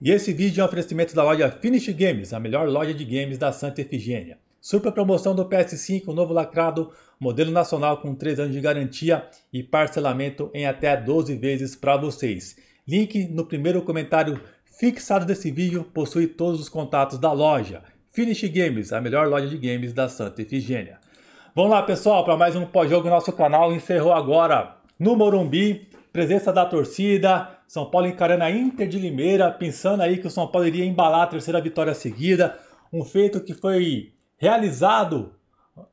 E esse vídeo é um oferecimento da loja Finish Games, a melhor loja de games da Santa Efigênia. Super promoção do PS5, novo lacrado, modelo nacional com 3 anos de garantia e parcelamento em até 12 vezes para vocês. Link no primeiro comentário fixado desse vídeo, possui todos os contatos da loja. Finish Games, a melhor loja de games da Santa Efigênia. Vamos lá, pessoal, para mais um pós-jogo nosso canal. Encerrou agora no Morumbi, presença da torcida, são Paulo encarando a Inter de Limeira, pensando aí que o São Paulo iria embalar a terceira vitória seguida. Um feito que foi realizado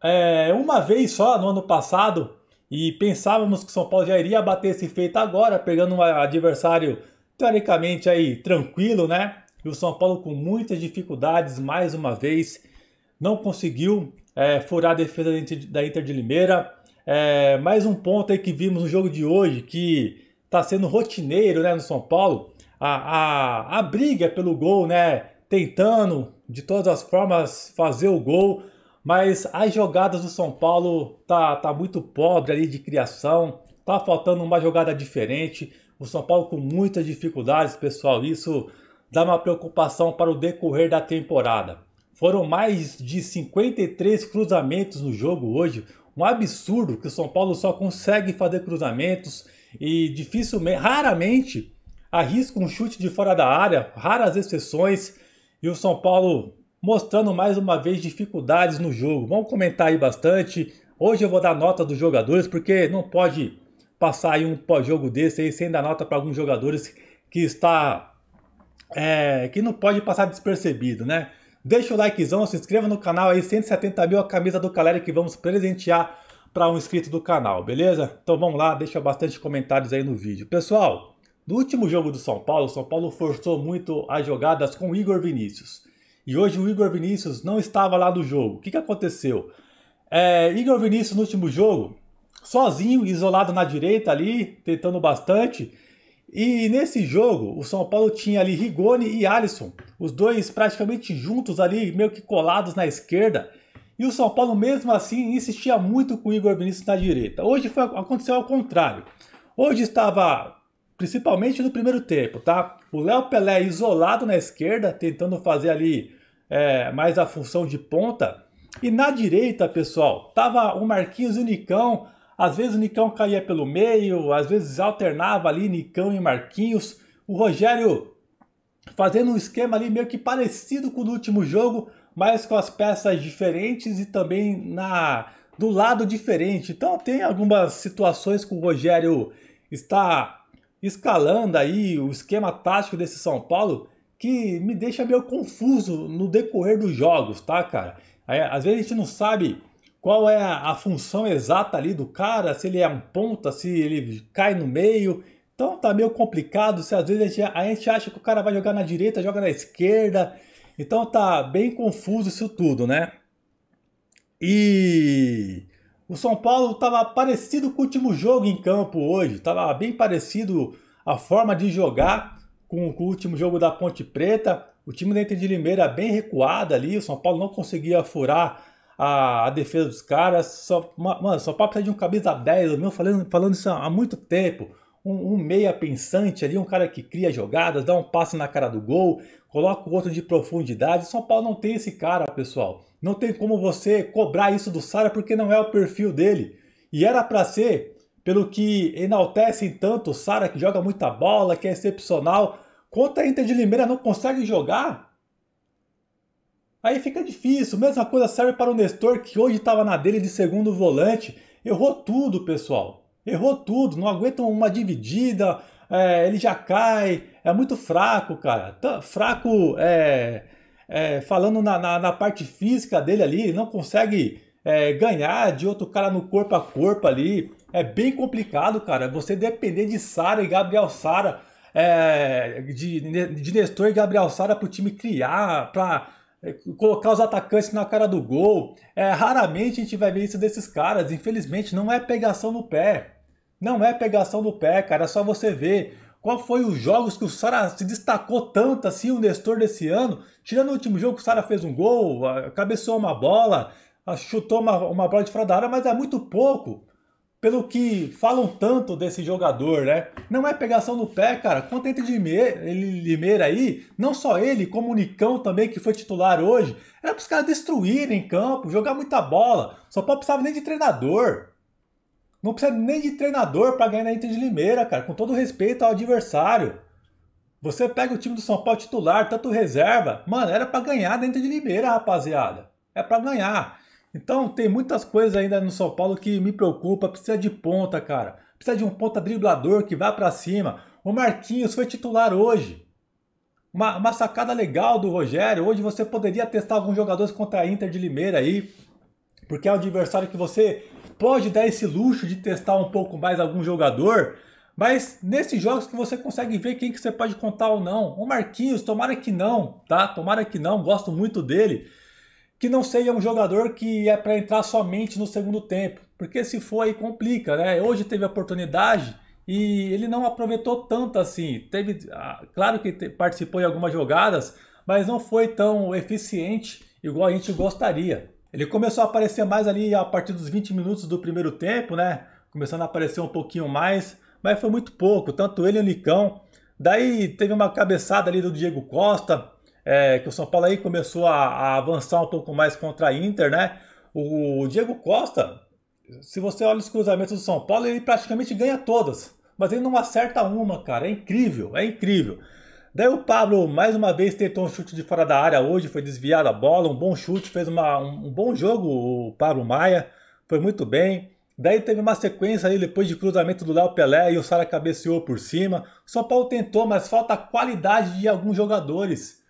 é, uma vez só no ano passado e pensávamos que o São Paulo já iria bater esse feito agora, pegando um adversário teoricamente aí tranquilo, né? E o São Paulo com muitas dificuldades mais uma vez não conseguiu é, furar a defesa da Inter de Limeira. É, mais um ponto aí que vimos no jogo de hoje que está sendo rotineiro né, no São Paulo. A, a, a briga pelo gol, né? Tentando de todas as formas fazer o gol, mas as jogadas do São Paulo tá, tá muito pobre ali de criação, tá faltando uma jogada diferente. O São Paulo com muitas dificuldades, pessoal. Isso dá uma preocupação para o decorrer da temporada. Foram mais de 53 cruzamentos no jogo hoje. Um absurdo que o São Paulo só consegue fazer cruzamentos e dificilmente, raramente arrisca um chute de fora da área, raras exceções, e o São Paulo mostrando mais uma vez dificuldades no jogo. Vamos comentar aí bastante. Hoje eu vou dar nota dos jogadores, porque não pode passar aí um pós-jogo desse aí sem dar nota para alguns jogadores que está. É, que não pode passar despercebido, né? Deixa o likezão, se inscreva no canal aí, 170 mil a camisa do Caleri que vamos presentear para um inscrito do canal, beleza? Então vamos lá, deixa bastante comentários aí no vídeo. Pessoal, no último jogo do São Paulo, o São Paulo forçou muito as jogadas com o Igor Vinícius. E hoje o Igor Vinícius não estava lá no jogo. O que, que aconteceu? É, Igor Vinícius no último jogo, sozinho, isolado na direita ali, tentando bastante. E nesse jogo, o São Paulo tinha ali Rigoni e Alisson, os dois praticamente juntos ali, meio que colados na esquerda. E o São Paulo, mesmo assim, insistia muito com o Igor Vinícius na direita. Hoje foi, aconteceu ao contrário. Hoje estava, principalmente no primeiro tempo, tá? O Léo Pelé isolado na esquerda, tentando fazer ali é, mais a função de ponta. E na direita, pessoal, tava o Marquinhos e o Nicão. Às vezes o Nicão caía pelo meio, às vezes alternava ali Nicão e Marquinhos. O Rogério fazendo um esquema ali meio que parecido com o do último jogo, mas com as peças diferentes e também na do lado diferente. Então tem algumas situações que o Rogério está escalando aí o esquema tático desse São Paulo que me deixa meio confuso no decorrer dos jogos, tá, cara? Aí, às vezes a gente não sabe qual é a função exata ali do cara, se ele é um ponta, se ele cai no meio. Então tá meio complicado, se às vezes a gente, a gente acha que o cara vai jogar na direita, joga na esquerda. Então tá bem confuso isso tudo, né? E o São Paulo estava parecido com o último jogo em campo hoje, estava bem parecido a forma de jogar com, com, o último jogo da Ponte Preta. O time dentro de Limeira bem recuado ali, o São Paulo não conseguia furar a, a defesa dos caras. Só, mano, São Paulo precisa de um camisa 10, eu meu falando, falando isso há muito tempo um, um meia pensante ali, um cara que cria jogadas, dá um passe na cara do gol, coloca o outro de profundidade. São Paulo não tem esse cara, pessoal. Não tem como você cobrar isso do Sara porque não é o perfil dele. E era para ser, pelo que enaltecem tanto o Sara, que joga muita bola, que é excepcional. Contra a Inter de Limeira não consegue jogar, Aí fica difícil. Mesma coisa serve para o Nestor, que hoje estava na dele de segundo volante. Errou tudo, pessoal. Errou tudo, não aguentam uma dividida, é, ele já cai, é muito fraco, cara. fraco é, é, falando na, na, na, parte física dele ali, ele não consegue é, ganhar de outro cara no corpo a corpo ali. É bem complicado, cara. Você depender de Sara e Gabriel Sara, é, de, de Nestor e Gabriel Sara para o time criar, para é, colocar os atacantes na cara do gol. É, raramente a gente vai ver isso desses caras. Infelizmente, não é pegação no pé. Não é pegação do pé, cara, é só você ver qual foi os jogos que o Sara se destacou tanto assim, o Nestor desse ano, tirando o último jogo que o Sara fez um gol, cabeçou uma bola, chutou uma, uma bola de fora da área, mas é muito pouco. Pelo que falam tanto desse jogador, né? Não é pegação no pé, cara. Quanto entre Limeira aí, não só ele, como o Nicão também, que foi titular hoje, era para os caras destruírem campo, jogar muita bola. Só precisava nem de treinador. Não precisa nem de treinador para ganhar na Inter de Limeira, cara. Com todo respeito ao adversário. Você pega o time do São Paulo titular, tanto reserva. Mano, era para ganhar dentro de Limeira, rapaziada. É para ganhar. Então tem muitas coisas ainda no São Paulo que me preocupa. Precisa de ponta, cara. Precisa de um ponta driblador que vá para cima. O Marquinhos foi titular hoje. Uma, uma sacada legal do Rogério. Hoje você poderia testar alguns jogadores contra a Inter de Limeira aí. Porque é o adversário que você pode dar esse luxo de testar um pouco mais algum jogador, mas nesses jogos que você consegue ver quem que você pode contar ou não. O Marquinhos, tomara que não, tá? Tomara que não, gosto muito dele. Que não seja um jogador que é para entrar somente no segundo tempo, porque se for aí complica, né? Hoje teve oportunidade e ele não aproveitou tanto assim. Teve, ah, claro que participou em algumas jogadas, mas não foi tão eficiente igual a gente gostaria. Ele começou a aparecer mais ali a partir dos 20 minutos do primeiro tempo, né? Começando a aparecer um pouquinho mais, mas foi muito pouco, tanto ele e o Nicão. Daí teve uma cabeçada ali do Diego Costa, é, que o São Paulo aí começou a, a, avançar um pouco mais contra a Inter, né? O, o Diego Costa, se você olha os cruzamentos do São Paulo, ele praticamente ganha todas, mas ele não acerta uma, cara. É incrível, é incrível. Daí o Pablo mais uma vez tentou um chute de fora da área hoje, foi desviado a bola, um bom chute, fez uma, um, um bom jogo o Pablo Maia, foi muito bem. Daí teve uma sequência aí depois de cruzamento do Léo Pelé e o Sara cabeceou por cima. O São Paulo tentou, mas falta qualidade de alguns jogadores.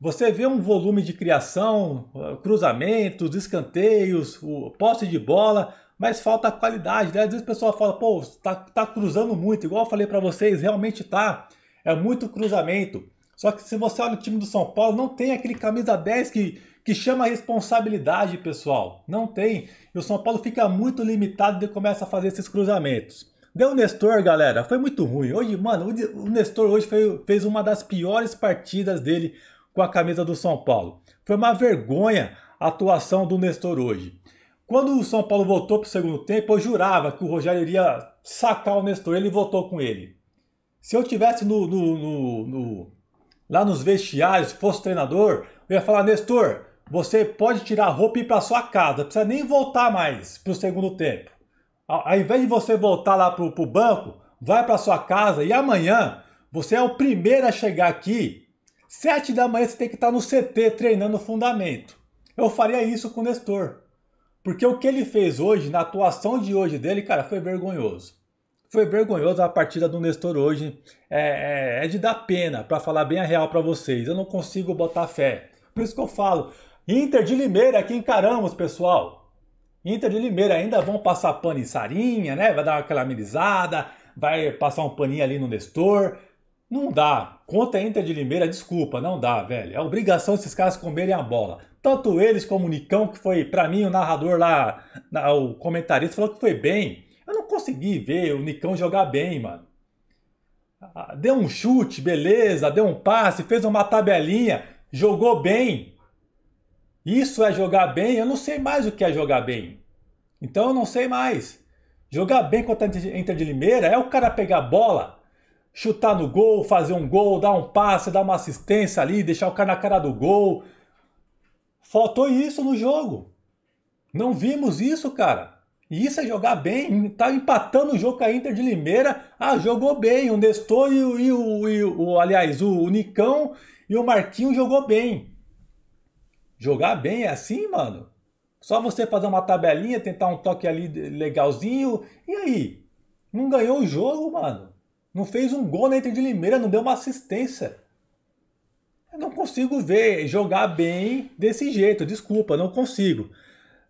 Você vê um volume de criação, cruzamentos, escanteios, posse de bola, mas falta qualidade. Daí né? às vezes o pessoal fala, pô, tá, tá cruzando muito. Igual eu falei para vocês, realmente tá é muito cruzamento. Só que se você olha o time do São Paulo, não tem aquele camisa 10 que, que chama responsabilidade, pessoal. Não tem. E o São Paulo fica muito limitado e começa a fazer esses cruzamentos. Deu o Nestor, galera, foi muito ruim. Hoje, mano, o Nestor hoje foi, fez uma das piores partidas dele com a camisa do São Paulo. Foi uma vergonha a atuação do Nestor hoje. Quando o São Paulo voltou para o segundo tempo, eu jurava que o Rogério iria sacar o Nestor. Ele voltou com ele. Se eu tivesse no, no, no, no lá nos vestiários, fosse treinador, eu ia falar, Nestor, você pode tirar a roupa e ir para sua casa, não precisa nem voltar mais para o segundo tempo. Ao, ao invés de você voltar lá para o banco, vai para sua casa e amanhã você é o primeiro a chegar aqui. Sete da manhã você tem que estar tá no CT treinando o fundamento. Eu faria isso com o Nestor. Porque o que ele fez hoje, na atuação de hoje dele, cara, foi vergonhoso. Foi vergonhoso a partida do Nestor hoje. É, é, é de dar pena, para falar bem a real para vocês. Eu não consigo botar fé. Por isso que eu falo, Inter de Limeira é que encaramos, pessoal. Inter de Limeira ainda vão passar pano em Sarinha, né? Vai dar aquela amenizada, vai passar um paninho ali no Nestor. Não dá. Conta Inter de Limeira, desculpa, não dá, velho. É obrigação esses caras comerem a bola. Tanto eles como o Nicão, que foi, para mim, o narrador lá, o comentarista, falou que foi bem consegui ver o Nicão jogar bem, mano. Ah, deu um chute, beleza, deu um passe, fez uma tabelinha, jogou bem. Isso é jogar bem? Eu não sei mais o que é jogar bem. Então eu não sei mais. Jogar bem contra a Inter de Limeira é o cara pegar a bola, chutar no gol, fazer um gol, dar um passe, dar uma assistência ali, deixar o cara na cara do gol. Faltou isso no jogo. Não vimos isso, cara. E isso é jogar bem, tá empatando o jogo com a Inter de Limeira. Ah, jogou bem. O Nestor e o, e o, e o aliás, o, o Nicão e o Marquinho jogou bem. Jogar bem é assim, mano? Só você fazer uma tabelinha, tentar um toque ali legalzinho. E aí? Não ganhou o jogo, mano. Não fez um gol na Inter de Limeira, não deu uma assistência. Eu não consigo ver jogar bem desse jeito, desculpa, não consigo.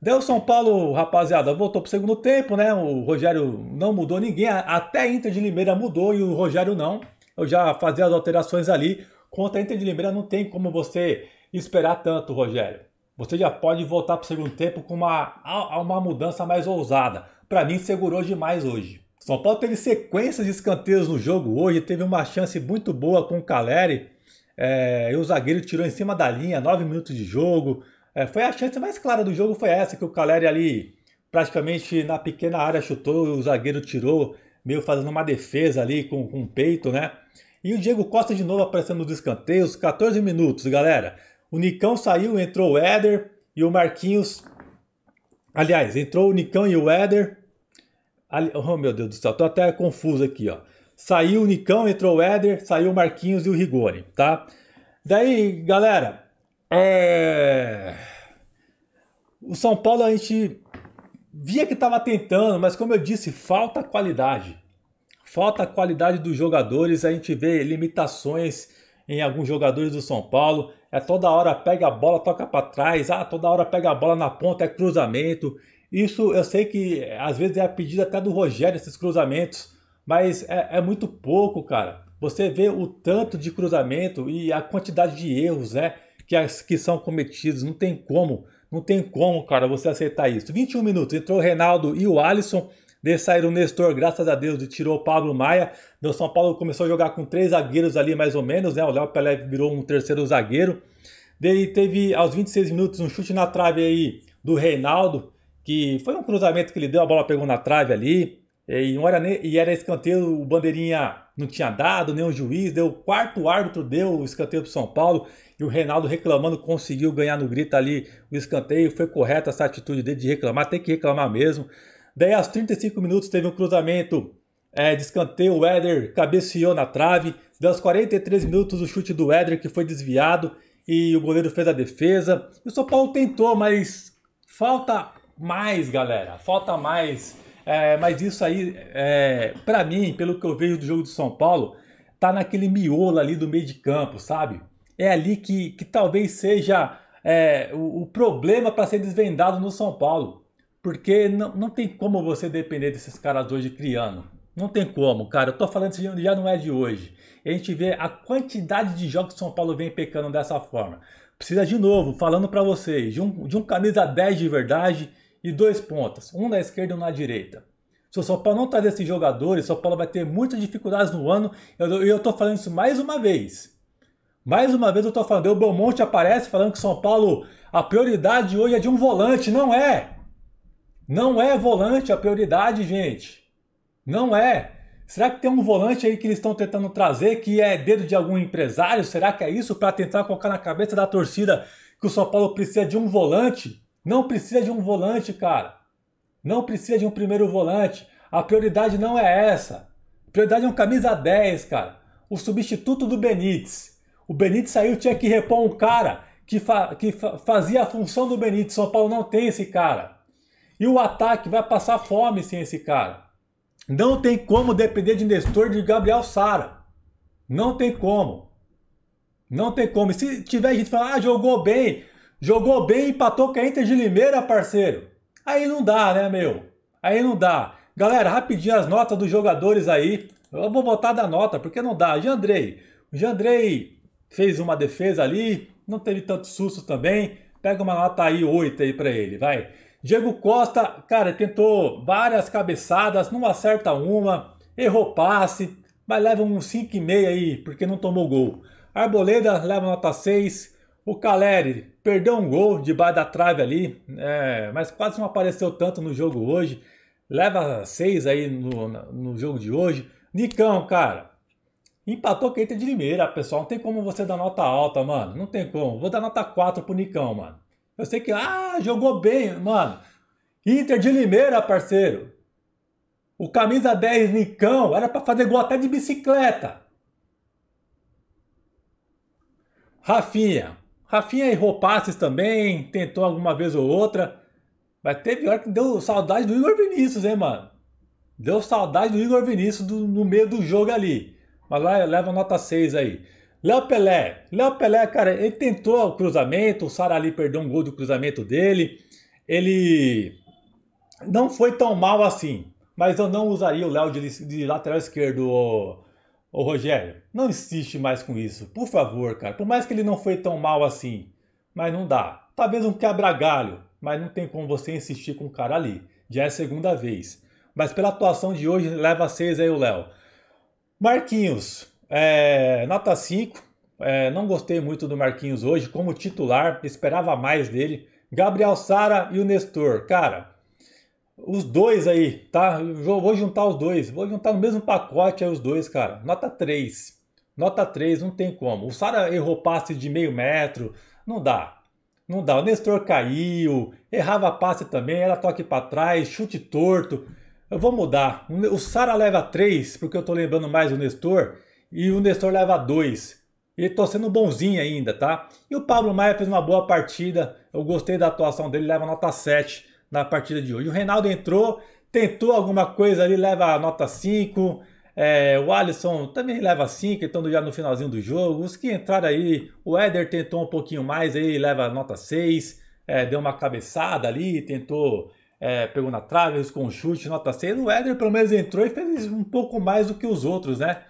Deu São Paulo, rapaziada, voltou pro segundo tempo, né? O Rogério não mudou ninguém, até a Inter de Limeira mudou e o Rogério não. Eu já fazia as alterações ali. Contra a Inter de Limeira não tem como você esperar tanto, Rogério. Você já pode voltar pro segundo tempo com uma, uma mudança mais ousada. Para mim, segurou demais hoje. São Paulo teve sequências de escanteios no jogo hoje, teve uma chance muito boa com o Caleri. É, e o zagueiro tirou em cima da linha, 9 minutos de jogo. É, foi a chance mais clara do jogo, foi essa, que o Caleri ali, praticamente na pequena área, chutou, o zagueiro tirou, meio fazendo uma defesa ali com, com o peito, né? E o Diego Costa de novo aparecendo nos escanteios, 14 minutos, galera. O Nicão saiu, entrou o Éder e o Marquinhos. Aliás, entrou o Nicão e o Éder. Ali... Oh, meu Deus do céu, tô até confuso aqui, ó. Saiu o Nicão, entrou o Éder, saiu o Marquinhos e o Rigoni, tá? Daí, galera, é... O São Paulo a gente via que estava tentando, mas como eu disse, falta qualidade. Falta qualidade dos jogadores, a gente vê limitações em alguns jogadores do São Paulo. É toda hora pega a bola, toca para trás, ah, toda hora pega a bola na ponta, é cruzamento. Isso eu sei que às vezes é a pedido até do Rogério esses cruzamentos, mas é, é muito pouco, cara. Você vê o tanto de cruzamento e a quantidade de erros, né? que, as, que são cometidos. Não tem como, não tem como, cara, você aceitar isso. 21 minutos, entrou o Reinaldo e o Alisson. De sair o Nestor, graças a Deus, e tirou o Pablo Maia. do São Paulo começou a jogar com três zagueiros ali, mais ou menos, né? O Léo Pelé virou um terceiro zagueiro. Daí teve, aos 26 minutos, um chute na trave aí do Reinaldo, que foi um cruzamento que ele deu, a bola pegou na trave ali. É, e, um era, e era escanteio, o Bandeirinha não tinha dado, nenhum juiz, deu o quarto árbitro, deu o escanteio para São Paulo. E o Reinaldo reclamando, conseguiu ganhar no grito ali o escanteio. Foi correta essa atitude dele de reclamar, tem que reclamar mesmo. Daí, aos 35 minutos, teve um cruzamento é, de escanteio. O Éder cabeceou na trave. Daí, aos 43 minutos, o chute do Éder que foi desviado e o goleiro fez a defesa. E o São Paulo tentou, mas falta mais, galera. Falta mais. É, mas isso aí, é, para mim, pelo que eu vejo do jogo do São Paulo, tá naquele miolo ali do meio de campo, sabe? É ali que, que talvez seja é, o, o, problema para ser desvendado no São Paulo. Porque não, não tem como você depender desses caras hoje criando. Não tem como, cara. Eu tô falando isso já não é de hoje. A gente vê a quantidade de jogos que São Paulo vem pecando dessa forma. Precisa de novo, falando para vocês, de um, de um camisa 10 de verdade, e dois pontas, um na esquerda e um na direita. Se o São Paulo não trazer esses jogadores, o São Paulo vai ter muitas dificuldades no ano. E eu, eu tô falando isso mais uma vez. Mais uma vez eu tô falando, o Belmonte aparece falando que o São Paulo, a prioridade hoje é de um volante, não é. Não é volante a prioridade, gente. Não é. Será que tem um volante aí que eles estão tentando trazer que é dedo de algum empresário? Será que é isso para tentar colocar na cabeça da torcida que o São Paulo precisa de um volante? Não precisa de um volante, cara. Não precisa de um primeiro volante. A prioridade não é essa. A prioridade é um camisa 10, cara. O substituto do Benítez. O Benítez saiu, tinha que repor um cara que, fa que fa fazia a função do Benítez. São Paulo não tem esse cara. E o ataque vai passar fome sem esse cara. Não tem como depender de Nestor de Gabriel Sara. Não tem como. Não tem como. se tiver gente falando, ah, jogou bem, Jogou bem, e empatou com a Inter de Limeira, parceiro. Aí não dá, né, meu? Aí não dá. Galera, rapidinho as notas dos jogadores aí. Eu vou botar da nota, porque não dá. Jandrei. O Jandrei fez uma defesa ali, não teve tanto susto também. Pega uma nota aí 8 aí para ele, vai. Diego Costa, cara, tentou várias cabeçadas, não acerta uma, errou passe, mas leva um 5,5 aí, porque não tomou gol. Arboleda leva nota 6, o Caleri perdeu um gol debaixo da trave ali, é, mas quase não apareceu tanto no jogo hoje. Leva seis aí no, no jogo de hoje. Nicão, cara, empatou quem de Limeira, pessoal. Não tem como você dar nota alta, mano. Não tem como. Vou dar nota 4 pro Nicão, mano. Eu sei que, ah, jogou bem, mano. Inter de Limeira, parceiro. O camisa 10 Nicão era para fazer gol até de bicicleta. Rafinha, Rafinha errou passes também, tentou alguma vez ou outra. Mas teve hora que deu saudade do Igor Vinícius, hein, mano? Deu saudade do Igor Vinícius do, no meio do jogo ali. Mas lá leva nota 6 aí. Léo Pelé. Léo Pelé, cara, ele tentou o cruzamento. O ali perdeu um gol do cruzamento dele. Ele não foi tão mal assim. Mas eu não usaria o Léo de, de lateral esquerdo, Ô Rogério, não insiste mais com isso, por favor, cara. Por mais que ele não foi tão mal assim, mas não dá. Talvez um quebra-galho, mas não tem como você insistir com o cara ali. Já é a segunda vez. Mas pela atuação de hoje, leva seis aí o Léo. Marquinhos, é, nota 5. É, não gostei muito do Marquinhos hoje como titular, esperava mais dele. Gabriel Sara e o Nestor. Cara, os dois aí, tá? Eu vou juntar os dois. Vou juntar no mesmo pacote aí os dois, cara. Nota 3. Nota 3, não tem como. O Sara errou passe de meio metro. Não dá. Não dá. O Nestor caiu. Errava passe também. Era toque para trás. Chute torto. Eu vou mudar. O Sara leva 3, porque eu tô lembrando mais do Nestor. E o Nestor leva 2. E tô sendo bonzinho ainda, tá? E o Pablo Maia fez uma boa partida. Eu gostei da atuação dele. Leva nota 7 na partida de hoje. O Reinaldo entrou, tentou alguma coisa ali, leva a nota 5. É, o Alisson também leva 5, então já no finalzinho do jogo. Os que entraram aí, o Éder tentou um pouquinho mais aí, leva a nota 6. É, deu uma cabeçada ali, tentou, é, pegou na trave, com um chute, nota 6. O Éder pelo menos entrou e fez um pouco mais do que os outros, né?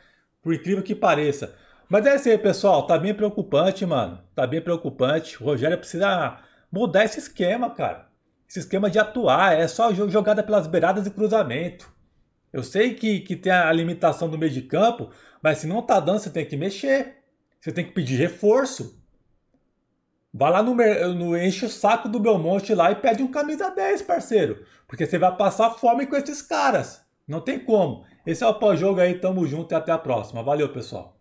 Por incrível que pareça. Mas é isso aí, pessoal. Tá bem preocupante, mano. Tá bem preocupante. O Rogério precisa mudar esse esquema, cara esse esquema de atuar, é só jogada pelas beiradas e cruzamento. Eu sei que, que tem a limitação do meio de campo, mas se não tá dando, você tem que mexer. Você tem que pedir reforço. Vai lá no, no enche o saco do Belmonte lá e pede um camisa 10, parceiro. Porque você vai passar fome com esses caras. Não tem como. Esse é o pós-jogo aí, tamo junto e até a próxima. Valeu, pessoal.